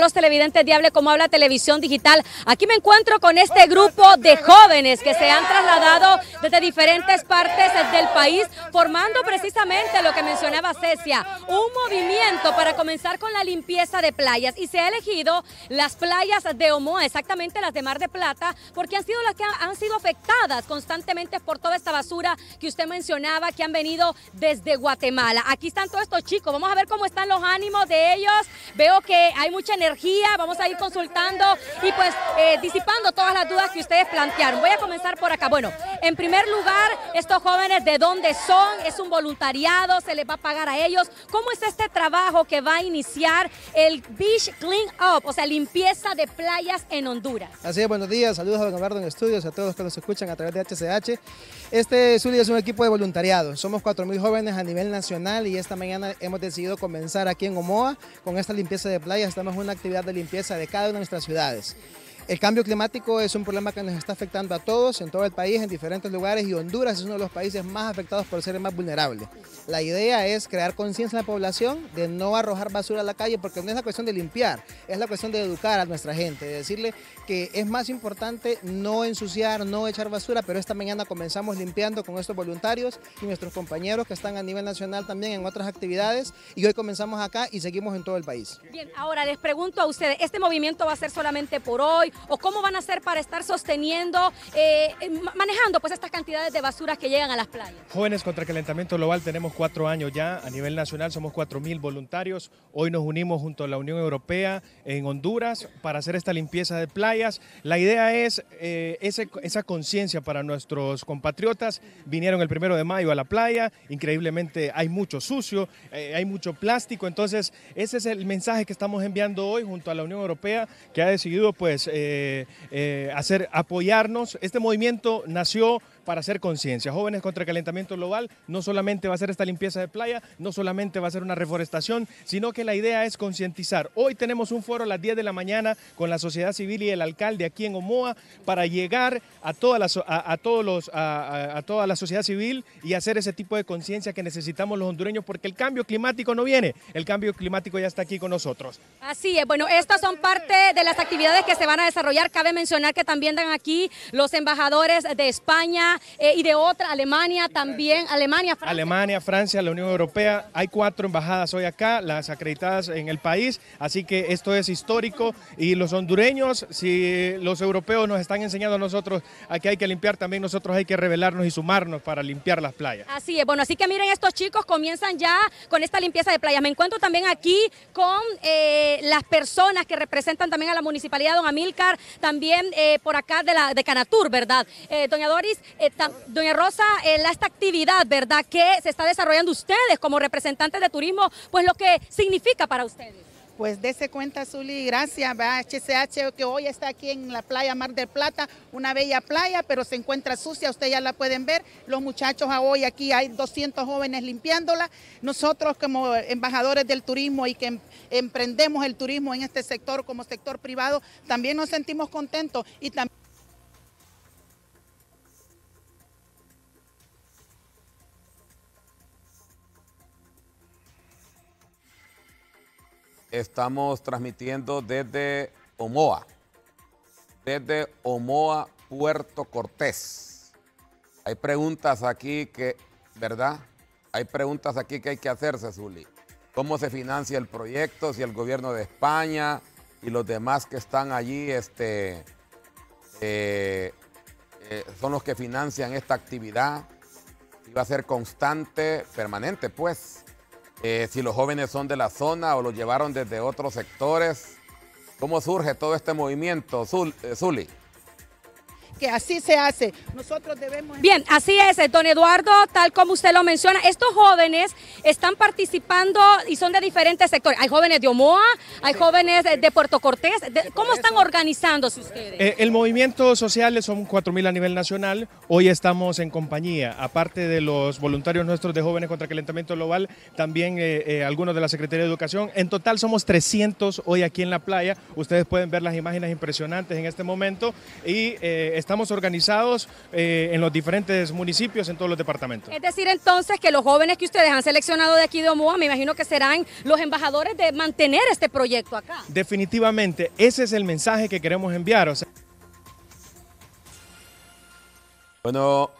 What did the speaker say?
los televidentes de Como Habla Televisión Digital. Aquí me encuentro con este grupo de jóvenes que se han trasladado desde diferentes partes del país, formando precisamente lo que mencionaba Cecia, un movimiento para comenzar con la limpieza de playas. Y se ha elegido las playas de Omoa, exactamente las de Mar de Plata, porque han sido las que han sido afectadas constantemente por toda esta basura que usted mencionaba, que han venido desde Guatemala. Aquí están todos estos chicos, vamos a ver cómo están los ánimos de ellos. Veo que hay mucha energía vamos a ir consultando y pues eh, disipando todas las dudas que ustedes plantearon. Voy a comenzar por acá. Bueno, en primer lugar, estos jóvenes, ¿de dónde son? ¿Es un voluntariado? ¿Se les va a pagar a ellos? ¿Cómo es este trabajo que va a iniciar el Beach Clean Up, o sea, limpieza de playas en Honduras? Así es, buenos días, saludos a Don Eduardo en estudios, a todos los que nos escuchan a través de HCH. Este, Zulia, es un equipo de voluntariado. Somos 4.000 jóvenes a nivel nacional y esta mañana hemos decidido comenzar aquí en Omoa con esta limpieza de playas. Estamos en una actividad de limpieza de cada una de nuestras ciudades. El cambio climático es un problema que nos está afectando a todos, en todo el país, en diferentes lugares y Honduras es uno de los países más afectados por ser el más vulnerable. La idea es crear conciencia en la población de no arrojar basura a la calle porque no es la cuestión de limpiar, es la cuestión de educar a nuestra gente, de decirle que es más importante no ensuciar, no echar basura, pero esta mañana comenzamos limpiando con estos voluntarios y nuestros compañeros que están a nivel nacional también en otras actividades y hoy comenzamos acá y seguimos en todo el país. Bien, ahora les pregunto a ustedes, ¿este movimiento va a ser solamente por hoy o cómo van a hacer para estar sosteniendo, eh, eh, manejando pues estas cantidades de basura que llegan a las playas? Jóvenes contra el Calentamiento Global tenemos cuatro años ya, a nivel nacional somos cuatro mil voluntarios, hoy nos unimos junto a la Unión Europea en Honduras para hacer esta limpieza de playas. La idea es eh, ese, esa conciencia para nuestros compatriotas, vinieron el primero de mayo a la playa, increíblemente hay mucho sucio, hay mucho plástico, entonces ese es el mensaje que estamos enviando hoy junto a la Unión Europea que ha decidido pues... Eh, eh, hacer, apoyarnos. Este movimiento nació para hacer conciencia. Jóvenes contra el calentamiento global no solamente va a ser esta limpieza de playa, no solamente va a ser una reforestación, sino que la idea es concientizar. Hoy tenemos un foro a las 10 de la mañana con la sociedad civil y el alcalde aquí en Omoa para llegar a toda la, todos toda la sociedad civil y hacer ese tipo de conciencia que necesitamos los hondureños porque el cambio climático no viene, el cambio climático ya está aquí con nosotros. Así es, bueno, estas son parte de las actividades que se van a desarrollar. Cabe mencionar que también dan aquí los embajadores de España, eh, y de otra, Alemania también, Alemania, Francia. Alemania, Francia, la Unión Europea. Hay cuatro embajadas hoy acá, las acreditadas en el país, así que esto es histórico y los hondureños, si los europeos nos están enseñando a nosotros a que hay que limpiar, también nosotros hay que revelarnos y sumarnos para limpiar las playas. Así es, bueno, así que miren, estos chicos comienzan ya con esta limpieza de playa Me encuentro también aquí con eh, las personas que representan también a la municipalidad, don Amilcar, también eh, por acá de, la, de Canatur, ¿verdad? doña Doris, eh, doña Rosa, eh, esta actividad, ¿verdad?, que se está desarrollando ustedes como representantes de turismo, pues lo que significa para ustedes. Pues dése cuenta, Zuli, gracias a HCH que hoy está aquí en la playa Mar del Plata, una bella playa, pero se encuentra sucia, ustedes ya la pueden ver. Los muchachos hoy aquí hay 200 jóvenes limpiándola. Nosotros como embajadores del turismo y que em-, emprendemos el turismo en este sector como sector privado, también nos sentimos contentos y también Estamos transmitiendo desde Omoa, desde Omoa, Puerto Cortés. Hay preguntas aquí que, ¿verdad? Hay preguntas aquí que hay que hacerse, Zuli. ¿Cómo se financia el proyecto? Si el gobierno de España y los demás que están allí este, eh, eh, son los que financian esta actividad. va a ser constante, permanente, pues. Eh, si los jóvenes son de la zona o los llevaron desde otros sectores. ¿Cómo surge todo este movimiento, eh, Zuli? que así se hace. Nosotros debemos... Bien, así es, eh, don Eduardo, tal como usted lo menciona, estos jóvenes están participando y son de diferentes sectores. Hay jóvenes de Omoa, hay jóvenes de Puerto Cortés. ¿Cómo están organizándose ustedes? Eh, el movimiento social son 4.000 a nivel nacional. Hoy estamos en compañía, aparte de los voluntarios nuestros de Jóvenes contra el Calentamiento Global, también eh, algunos de la Secretaría de Educación. En total somos 300 hoy aquí en la playa. Ustedes pueden ver las imágenes impresionantes en este momento y estamos estamos organizados eh, en los diferentes municipios, en todos los departamentos. Es decir, entonces, que los jóvenes que ustedes han seleccionado de aquí de Omoa, me imagino que serán los embajadores de mantener este proyecto acá. Definitivamente, ese es el mensaje que queremos enviar. Bueno,